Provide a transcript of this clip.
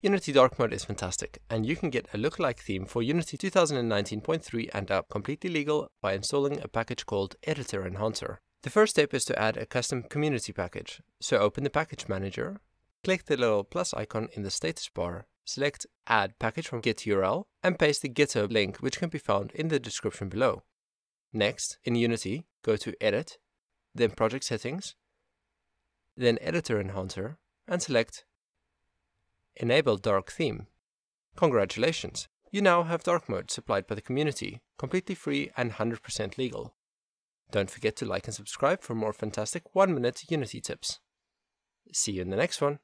Unity Dark Mode is fantastic, and you can get a lookalike theme for Unity 2019.3 and up completely legal by installing a package called Editor Enhancer. The first step is to add a custom community package. So open the package manager, click the little plus icon in the status bar, select Add Package from Git URL, and paste the GitHub link which can be found in the description below. Next, in Unity, go to Edit, then Project Settings, then Editor Enhancer, and select Enable Dark Theme. Congratulations! You now have dark mode supplied by the community, completely free and 100% legal. Don't forget to like and subscribe for more fantastic 1 minute Unity tips. See you in the next one!